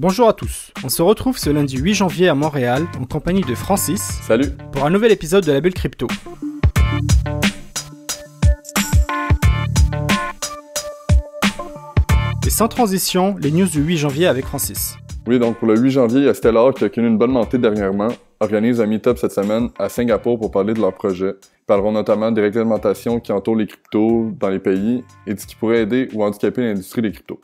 Bonjour à tous, on se retrouve ce lundi 8 janvier à Montréal en compagnie de Francis. Salut Pour un nouvel épisode de la bulle crypto. Et sans transition, les news du 8 janvier avec Francis. Oui, donc pour le 8 janvier, Stellar, qui a connu une bonne montée dernièrement, organise un meet-up cette semaine à Singapour pour parler de leur projet. Ils parleront notamment des réglementations qui entourent les cryptos dans les pays et de ce qui pourrait aider ou handicaper l'industrie des cryptos.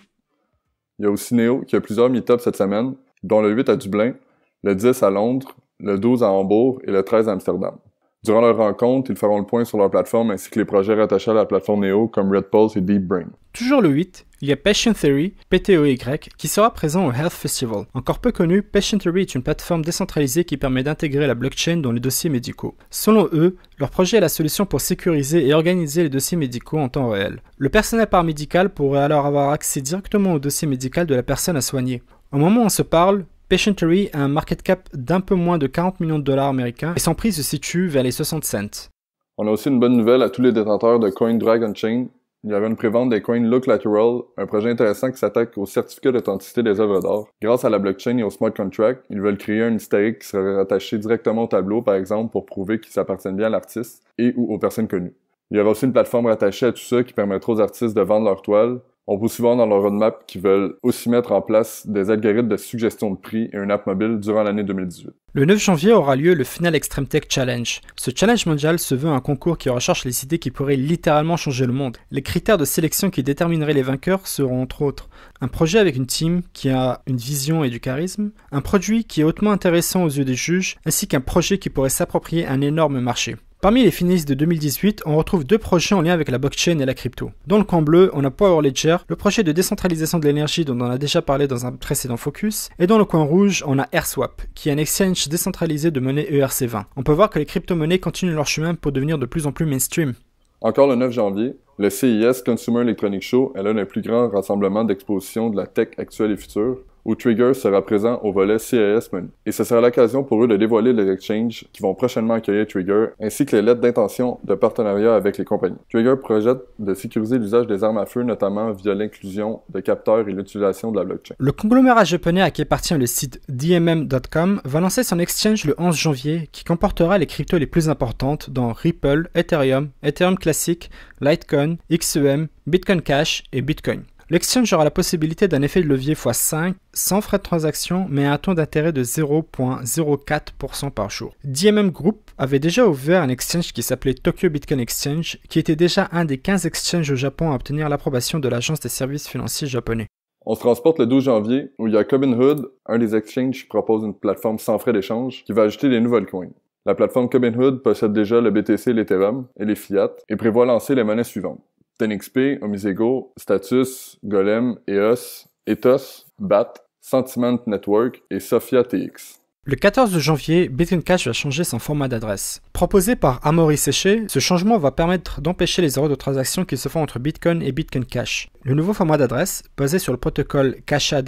Il y a aussi Néo qui a plusieurs meet-ups cette semaine, dont le 8 à Dublin, le 10 à Londres, le 12 à Hambourg et le 13 à Amsterdam. Durant leur rencontre, ils feront le point sur leur plateforme ainsi que les projets rattachés à la plateforme Neo comme Red Pulse et Deep Brain. Toujours le 8, il y a Patient Theory, PTOY, qui sera présent au Health Festival. Encore peu connu, Patient Theory est une plateforme décentralisée qui permet d'intégrer la blockchain dans les dossiers médicaux. Selon eux, leur projet est la solution pour sécuriser et organiser les dossiers médicaux en temps réel. Le personnel médical pourrait alors avoir accès directement au dossier médical de la personne à soigner. Au moment où on se parle, Patientery a un market cap d'un peu moins de 40 millions de dollars américains et son prix se situe vers les 60 cents. On a aussi une bonne nouvelle à tous les détenteurs de Coin Dragon Chain. Il y avait une prévente des coins Look Lateral, un projet intéressant qui s'attaque au certificat d'authenticité des œuvres d'art. Grâce à la blockchain et au smart contract, ils veulent créer un historique qui serait rattaché directement au tableau, par exemple, pour prouver qu'il appartient bien à l'artiste et ou aux personnes connues. Il y avait aussi une plateforme rattachée à tout ça qui permettra aux artistes de vendre leurs toiles, on voit souvent dans leur roadmap qui veulent aussi mettre en place des algorithmes de suggestion de prix et une app mobile durant l'année 2018. Le 9 janvier aura lieu le Final Extreme Tech Challenge. Ce challenge mondial se veut un concours qui recherche les idées qui pourraient littéralement changer le monde. Les critères de sélection qui détermineraient les vainqueurs seront entre autres un projet avec une team qui a une vision et du charisme, un produit qui est hautement intéressant aux yeux des juges, ainsi qu'un projet qui pourrait s'approprier un énorme marché. Parmi les finistes de 2018, on retrouve deux projets en lien avec la blockchain et la crypto. Dans le coin bleu, on a Power Ledger, le projet de décentralisation de l'énergie dont on a déjà parlé dans un précédent focus, et dans le coin rouge, on a AirSwap, qui est un exchange décentralisé de monnaie ERC20. On peut voir que les crypto-monnaies continuent leur chemin pour devenir de plus en plus mainstream. Encore le 9 janvier, le CIS Consumer Electronic Show est l'un des plus grands rassemblements d'expositions de la tech actuelle et future, où Trigger sera présent au volet CIS Money. Et ce sera l'occasion pour eux de dévoiler les exchanges qui vont prochainement accueillir Trigger, ainsi que les lettres d'intention de partenariat avec les compagnies. Trigger projette de sécuriser l'usage des armes à feu, notamment via l'inclusion de capteurs et l'utilisation de la blockchain. Le conglomérat japonais à qui appartient le site DMM.com va lancer son exchange le 11 janvier qui comportera les cryptos les plus importantes dont Ripple, Ethereum, Ethereum Classic, Litecoin, XEM, Bitcoin Cash et Bitcoin. L'exchange aura la possibilité d'un effet de levier x5 sans frais de transaction mais à un taux d'intérêt de 0.04% par jour. DMM Group avait déjà ouvert un exchange qui s'appelait Tokyo Bitcoin Exchange qui était déjà un des 15 exchanges au Japon à obtenir l'approbation de l'Agence des services financiers japonais. On se transporte le 12 janvier où il y a Hood, un des exchanges qui propose une plateforme sans frais d'échange qui va ajouter des nouvelles coins. La plateforme Hood possède déjà le BTC, l'Ethereum et les Fiat et prévoit lancer les monnaies suivantes. TNXP, Omisego, Status, Golem, EOS, Ethos, BAT, Sentiment Network et Sophia TX. Le 14 janvier, Bitcoin Cash va changer son format d'adresse. Proposé par Amaury Séché, ce changement va permettre d'empêcher les erreurs de transaction qui se font entre Bitcoin et Bitcoin Cash. Le nouveau format d'adresse, basé sur le protocole CASHA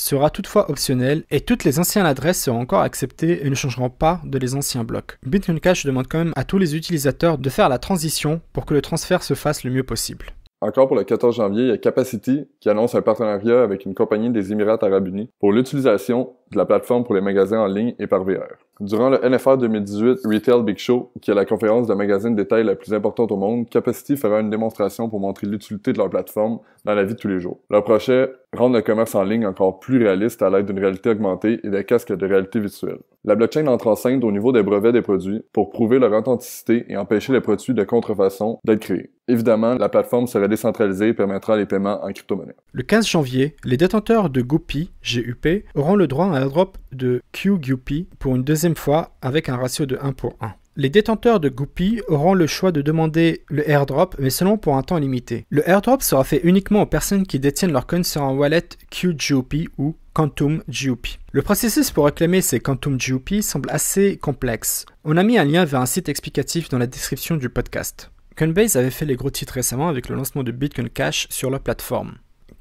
sera toutefois optionnel et toutes les anciennes adresses seront encore acceptées et ne changeront pas de les anciens blocs. Bitcoin Cash demande quand même à tous les utilisateurs de faire la transition pour que le transfert se fasse le mieux possible. Encore pour le 14 janvier, il y a Capacity qui annonce un partenariat avec une compagnie des Émirats arabes unis pour l'utilisation de la plateforme pour les magasins en ligne et par VR. Durant le NFR 2018 Retail Big Show, qui est la conférence de magasins de détail la plus importante au monde, Capacity fera une démonstration pour montrer l'utilité de leur plateforme dans la vie de tous les jours. Leur prochain rendre le commerce en ligne encore plus réaliste à l'aide d'une réalité augmentée et des casques de réalité virtuelle. La blockchain entre en scène au niveau des brevets des produits pour prouver leur authenticité et empêcher les produits de contrefaçon d'être créés. Évidemment, la plateforme sera décentralisée et permettra les paiements en crypto-monnaie. Le 15 janvier, les détenteurs de Guppy, GUP, auront le droit à un drop de QGUP pour une deuxième fois avec un ratio de 1 pour 1. Les détenteurs de Guppy auront le choix de demander le airdrop, mais seulement pour un temps limité. Le airdrop sera fait uniquement aux personnes qui détiennent leur coin sur un wallet QGOP ou Quantum GOP. Le processus pour réclamer ces Quantum GOP semble assez complexe. On a mis un lien vers un site explicatif dans la description du podcast. Coinbase avait fait les gros titres récemment avec le lancement de Bitcoin Cash sur leur plateforme.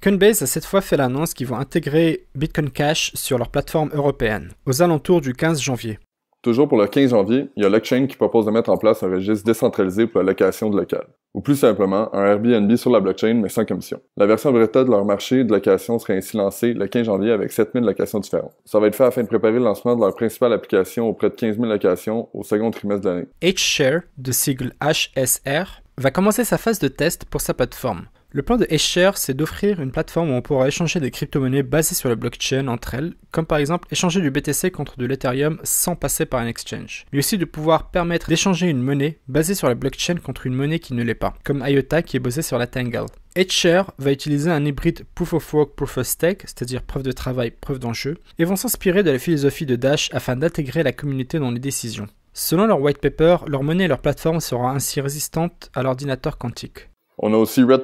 Coinbase a cette fois fait l'annonce qu'ils vont intégrer Bitcoin Cash sur leur plateforme européenne, aux alentours du 15 janvier. Toujours pour le 15 janvier, il y a LockChain qui propose de mettre en place un registre décentralisé pour la location de local, ou plus simplement, un Airbnb sur la blockchain mais sans commission. La version bêta de leur marché de location sera ainsi lancée le 15 janvier avec 7000 locations différentes. Ça va être fait afin de préparer le lancement de leur principale application auprès de 15 000 locations au second trimestre de l'année. HShare, de sigle HSR, va commencer sa phase de test pour sa plateforme. Le plan de Escher, c'est d'offrir une plateforme où on pourra échanger des crypto-monnaies basées sur la blockchain entre elles, comme par exemple échanger du BTC contre de l'Ethereum sans passer par un exchange, mais aussi de pouvoir permettre d'échanger une monnaie basée sur la blockchain contre une monnaie qui ne l'est pas, comme IOTA qui est basée sur la Tangle. Etcher va utiliser un hybride proof of work, proof of stake, c'est-à-dire preuve de travail, preuve d'enjeu, et vont s'inspirer de la philosophie de Dash afin d'intégrer la communauté dans les décisions. Selon leur white paper, leur monnaie et leur plateforme sera ainsi résistantes à l'ordinateur quantique. On a aussi Red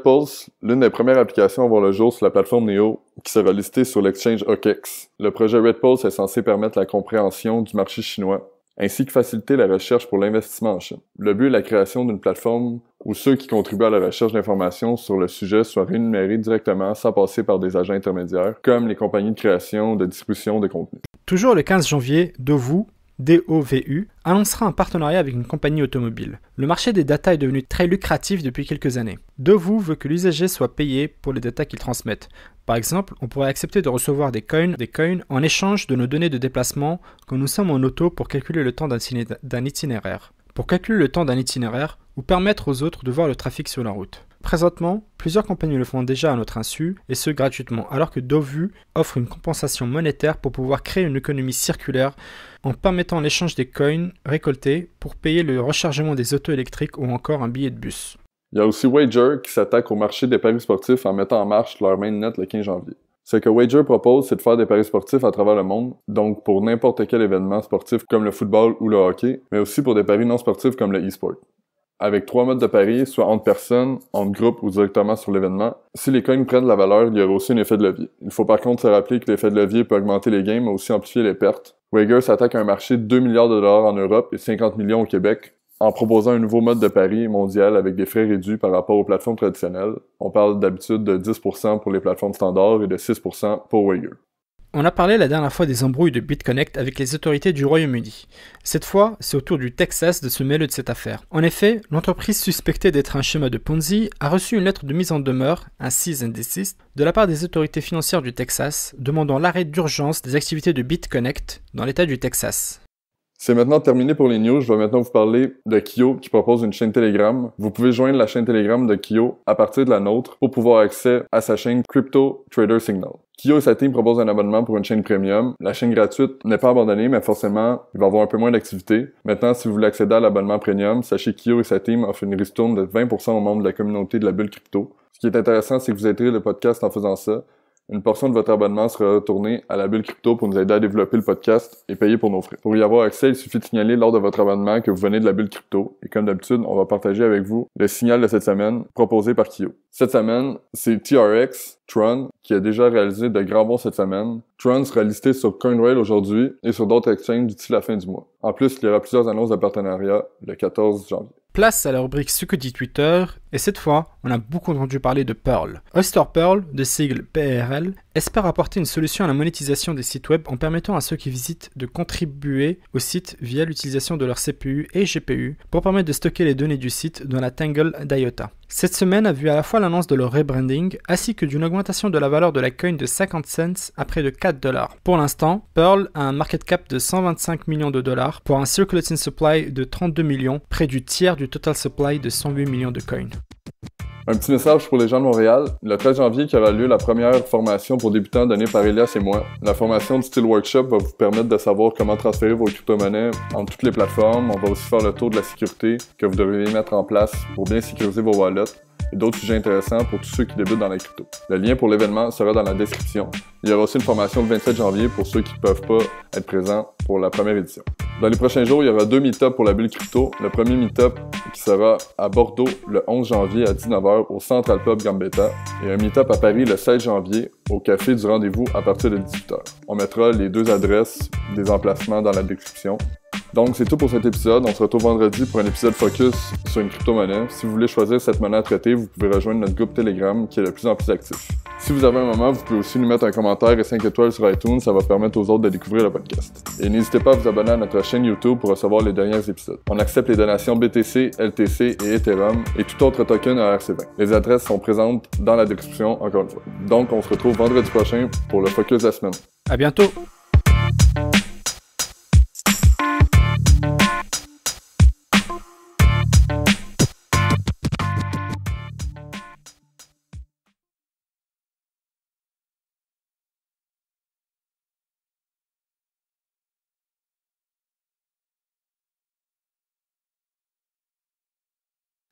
l'une des premières applications à voir le jour sur la plateforme NEO qui sera listée sur l'exchange OKEX. Le projet Red est censé permettre la compréhension du marché chinois ainsi que faciliter la recherche pour l'investissement en Chine. Le but est la création d'une plateforme où ceux qui contribuent à la recherche d'informations sur le sujet soient rémunérés directement sans passer par des agents intermédiaires, comme les compagnies de création de distribution de contenu. Toujours le 15 janvier, de vous DOVU, annoncera un partenariat avec une compagnie automobile. Le marché des data est devenu très lucratif depuis quelques années. DOVU veut que l'usager soit payé pour les data qu'il transmette. Par exemple, on pourrait accepter de recevoir des coins, des coins en échange de nos données de déplacement quand nous sommes en auto pour calculer le temps d'un itinéraire. Pour calculer le temps d'un itinéraire ou permettre aux autres de voir le trafic sur la route. Présentement, plusieurs compagnies le font déjà à notre insu, et ce gratuitement, alors que Dovu offre une compensation monétaire pour pouvoir créer une économie circulaire en permettant l'échange des coins récoltés pour payer le rechargement des autos électriques ou encore un billet de bus. Il y a aussi Wager qui s'attaque au marché des paris sportifs en mettant en marche leur main mainnet le 15 janvier. Ce que Wager propose, c'est de faire des paris sportifs à travers le monde, donc pour n'importe quel événement sportif comme le football ou le hockey, mais aussi pour des paris non sportifs comme le e-sport avec trois modes de pari, soit entre personnes, entre groupes ou directement sur l'événement. Si les coins prennent de la valeur, il y aura aussi un effet de levier. Il faut par contre se rappeler que l'effet de levier peut augmenter les gains, mais aussi amplifier les pertes. Wager s'attaque à un marché de 2 milliards de dollars en Europe et 50 millions au Québec en proposant un nouveau mode de pari mondial avec des frais réduits par rapport aux plateformes traditionnelles. On parle d'habitude de 10% pour les plateformes standards et de 6% pour Wager. On a parlé la dernière fois des embrouilles de BitConnect avec les autorités du Royaume-Uni. Cette fois, c'est au tour du Texas de se mêler de cette affaire. En effet, l'entreprise suspectée d'être un schéma de Ponzi a reçu une lettre de mise en demeure, un cease and desist, de la part des autorités financières du Texas demandant l'arrêt d'urgence des activités de BitConnect dans l'état du Texas. C'est maintenant terminé pour les news. Je vais maintenant vous parler de Kyo qui propose une chaîne Telegram. Vous pouvez joindre la chaîne Telegram de Kyo à partir de la nôtre pour pouvoir accéder à sa chaîne Crypto Trader Signal. Kyo et sa team proposent un abonnement pour une chaîne premium. La chaîne gratuite n'est pas abandonnée, mais forcément, il va avoir un peu moins d'activité. Maintenant, si vous voulez accéder à l'abonnement premium, sachez que Kyo et sa team offrent une ristourne de 20% aux membres de la communauté de la bulle crypto. Ce qui est intéressant, c'est que vous aiderez le podcast en faisant ça. Une portion de votre abonnement sera retournée à la bulle crypto pour nous aider à développer le podcast et payer pour nos frais. Pour y avoir accès, il suffit de signaler lors de votre abonnement que vous venez de la bulle crypto. Et comme d'habitude, on va partager avec vous le signal de cette semaine proposé par Kyo. Cette semaine, c'est TRX, Tron, qui a déjà réalisé de grands bons cette semaine. Tron sera listé sur CoinRail aujourd'hui et sur d'autres exchanges d'ici la fin du mois. En plus, il y aura plusieurs annonces de partenariat le 14 janvier. Place à la rubrique Sucre dit Twitter et cette fois, on a beaucoup entendu parler de Pearl. Oyster Pearl, de sigle PRL, espère apporter une solution à la monétisation des sites web en permettant à ceux qui visitent de contribuer au site via l'utilisation de leur CPU et GPU pour permettre de stocker les données du site dans la Tangle d'IOTA. Cette semaine a vu à la fois l'annonce de leur rebranding ainsi que d'une augmentation de la valeur de la coin de 50 cents à près de 4 dollars. Pour l'instant, Pearl a un market cap de 125 millions de dollars pour un circulating supply de 32 millions, près du tiers du total supply de 108 millions de coins. Un petit message pour les gens de Montréal. Le 13 janvier qui aura lieu la première formation pour débutants donnée par Elias et moi. La formation du Steel Workshop va vous permettre de savoir comment transférer vos crypto-monnaies entre toutes les plateformes. On va aussi faire le tour de la sécurité que vous devez mettre en place pour bien sécuriser vos wallets et d'autres sujets intéressants pour tous ceux qui débutent dans la crypto. Le lien pour l'événement sera dans la description. Il y aura aussi une formation le 27 janvier pour ceux qui ne peuvent pas être présents pour la première édition. Dans les prochains jours, il y aura deux meet pour la bulle crypto. Le premier meet-up qui sera à Bordeaux le 11 janvier à 19h au Central Pub Gambetta et un meet-up à Paris le 16 janvier au Café du Rendez-vous à partir de 18h. On mettra les deux adresses des emplacements dans la description. Donc, c'est tout pour cet épisode. On se retrouve vendredi pour un épisode focus sur une crypto-monnaie. Si vous voulez choisir cette monnaie à traiter, vous pouvez rejoindre notre groupe Telegram qui est de plus en plus actif. Si vous avez un moment, vous pouvez aussi nous mettre un commentaire et 5 étoiles sur iTunes. Ça va permettre aux autres de découvrir le podcast. Et n'hésitez pas à vous abonner à notre chaîne YouTube pour recevoir les derniers épisodes. On accepte les donations BTC, LTC et Ethereum et tout autre token à RC20. Les adresses sont présentes dans la description encore une fois. Donc, on se retrouve vendredi prochain pour le focus de la semaine. À bientôt!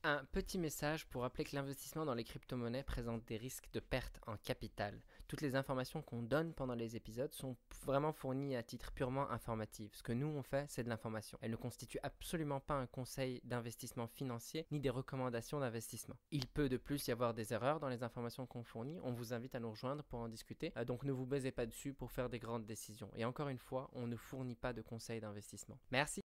Un petit message pour rappeler que l'investissement dans les crypto-monnaies présente des risques de perte en capital. Toutes les informations qu'on donne pendant les épisodes sont vraiment fournies à titre purement informatif. Ce que nous on fait, c'est de l'information. Elle ne constitue absolument pas un conseil d'investissement financier ni des recommandations d'investissement. Il peut de plus y avoir des erreurs dans les informations qu'on fournit. On vous invite à nous rejoindre pour en discuter. Euh, donc ne vous basez pas dessus pour faire des grandes décisions. Et encore une fois, on ne fournit pas de conseils d'investissement. Merci.